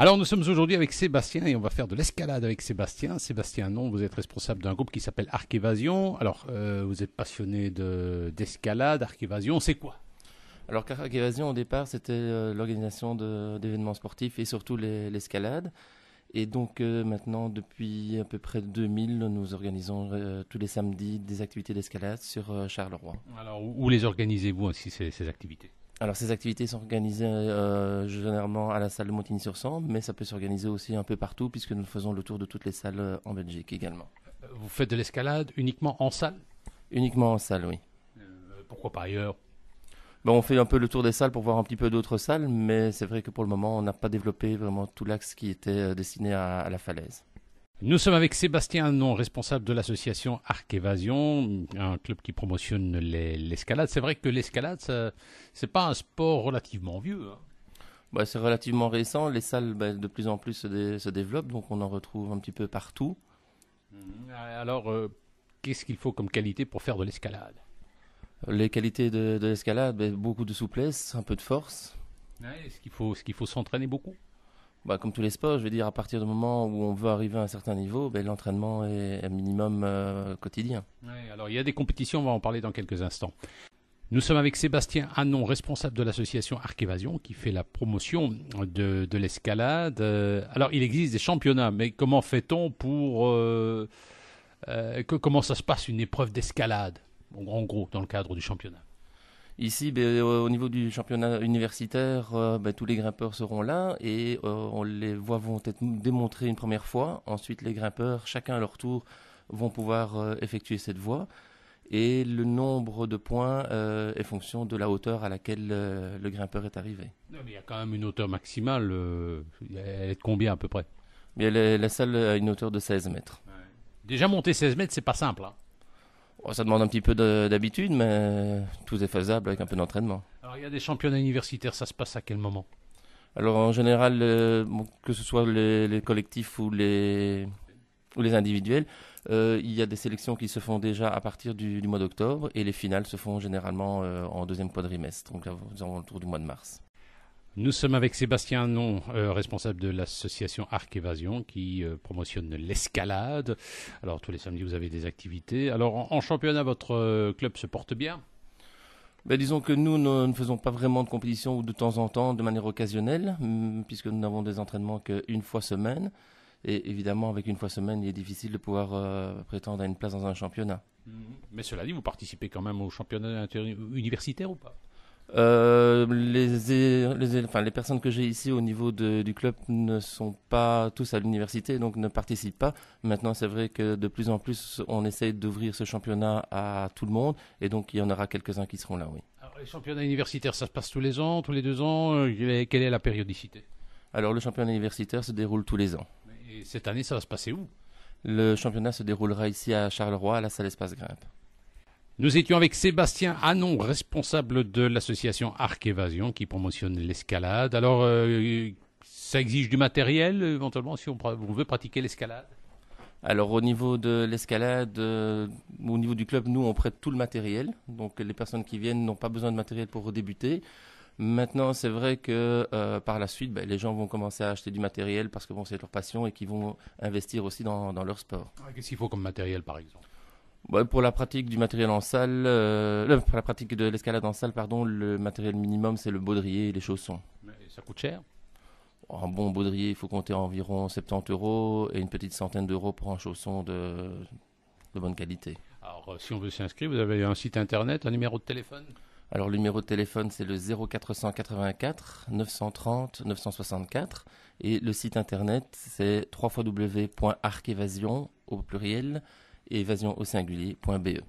Alors nous sommes aujourd'hui avec Sébastien et on va faire de l'escalade avec Sébastien. Sébastien Non, vous êtes responsable d'un groupe qui s'appelle Arc Évasion. Alors euh, vous êtes passionné d'escalade, Arc Évasion, c'est quoi alors Évasion au départ c'était euh, l'organisation d'événements sportifs et surtout l'escalade. et donc euh, maintenant depuis à peu près 2000 nous organisons tous les samedis des activités d'escalade sur Charleroi. Alors où les organisez-vous ainsi ces activités alors ces activités sont organisées euh, généralement à la salle de Montigny-sur-Sambre, mais ça peut s'organiser aussi un peu partout puisque nous faisons le tour de toutes les salles euh, en Belgique également. Euh, vous faites de l'escalade uniquement en salle Uniquement en salle, oui. pourquoi pas ailleurs ben, On fait un peu le tour des salles pour voir un petit peu d'autres salles, mais c'est vrai que pour le moment, on n'a pas développé vraiment tout l'axe qui était destiné à la falaise. Nous sommes avec Sébastien Non, responsable de l'association Arc Évasion, un club qui promotionne l'escalade. C'est vrai que l'escalade, n'est pas un sport relativement vieux. Hein. Bah, c'est relativement récent. Les salles, bah, de plus en plus, se, développent, donc on en retrouve un petit peu partout. Mmh. Alors, euh, qu'est-ce qu'il faut comme qualité pour faire de l'escalade Les qualités de, l'escalade, bah, beaucoup de souplesse, un peu de force. Est-ce qu'il faut, qu'il faut s'entraîner beaucoup bah, comme tous les sports, je veux dire, à partir du moment où on veut arriver à un certain niveau, ben, l'entraînement est un minimum euh, quotidien. alors il y a des compétitions, on va en parler dans quelques instants. Nous sommes avec Sébastien Anon, responsable de l'association Arcévasion, qui fait la promotion de, l'escalade. Euh, alors, il existe des championnats, mais comment fait-on pour... Euh, comment ça se passe une épreuve d'escalade, en gros, dans le cadre du championnat Ici, ben, euh, au niveau du championnat universitaire, euh, ben, tous les grimpeurs seront là et euh, on les voit vont être démontrées une première fois. Ensuite, les grimpeurs, chacun à leur tour, vont pouvoir effectuer cette voie. Et le nombre de points est fonction de la hauteur à laquelle le grimpeur est arrivé. Non, mais il y a quand même une hauteur maximale. elle est de combien à peu près mais la, salle a une hauteur de 16 mètres. Déjà monter 16 mètres, c'est pas simple. Hein ça demande un petit peu d'habitude, mais tout est faisable avec un peu d'entraînement. Alors, il y a des championnats universitaires, ça se passe à quel moment Alors, en général, euh, que ce soit les, collectifs ou les, ou les individuels, euh, il y a des sélections qui se font déjà à partir du, mois d'octobre et les finales se font généralement euh, en deuxième quadrimestre, donc autour du mois de mars. Nous sommes avec Sébastien Non, euh, responsable de l'association Arc Évasion qui euh, promotionne l'escalade. Alors tous les samedis vous avez des activités. Alors en, championnat votre euh, club se porte bien ben, disons que nous, ne faisons pas vraiment de compétition ou de temps en temps, de manière occasionnelle, mm, puisque nous n'avons des entraînements qu'une fois semaine. Et évidemment, avec une fois semaine, il est difficile de pouvoir prétendre à une place dans un championnat. Mm-hmm. Mais cela dit, vous participez quand même au championnat universitaire ou pas euh, les, personnes que j'ai ici au niveau du club ne sont pas tous à l'université, donc ne participent pas. Maintenant, c'est vrai que de plus en plus, on essaye d'ouvrir ce championnat à tout le monde, et donc il y en aura quelques-uns qui seront là, oui. Alors, les championnats universitaires, ça se passe tous les ans, tous les deux ans euh, Quelle est la périodicité Alors, le championnat universitaire se déroule tous les ans. Et cette année, ça va se passer où Le championnat se déroulera ici à Charleroi, à la salle Espace Grimpe. Nous étions avec Sébastien Hanon, responsable de l'association Arc Évasion qui promotionne l'escalade. Alors, euh, ça exige du matériel éventuellement si on, veut pratiquer l'escalade alors au niveau de l'escalade, euh, au niveau du club, nous on prête tout le matériel. Donc les personnes qui viennent n'ont pas besoin de matériel pour débuter. Maintenant, c'est vrai que euh, par la suite, ben, les gens vont commencer à acheter du matériel parce que bon, c'est leur passion et qu'ils vont investir aussi dans, dans leur sport. Qu'est-ce qu'il faut comme matériel, par exemple pour la pratique du matériel en salle, euh, pour la pratique de l'escalade en salle, pardon, le matériel minimum c'est le baudrier et les chaussons. ça coûte cher oh, Un bon baudrier, il faut compter environ 70 euros et une petite centaine d'euros pour un chausson de, bonne qualité. Alors, euh, si on veut s'inscrire, vous avez un site internet, un numéro de téléphone alors, le numéro de téléphone, c'est le 0484 930 964. Et le site internet, c'est www.arcevasion au pluriel et évasion au singulier.be.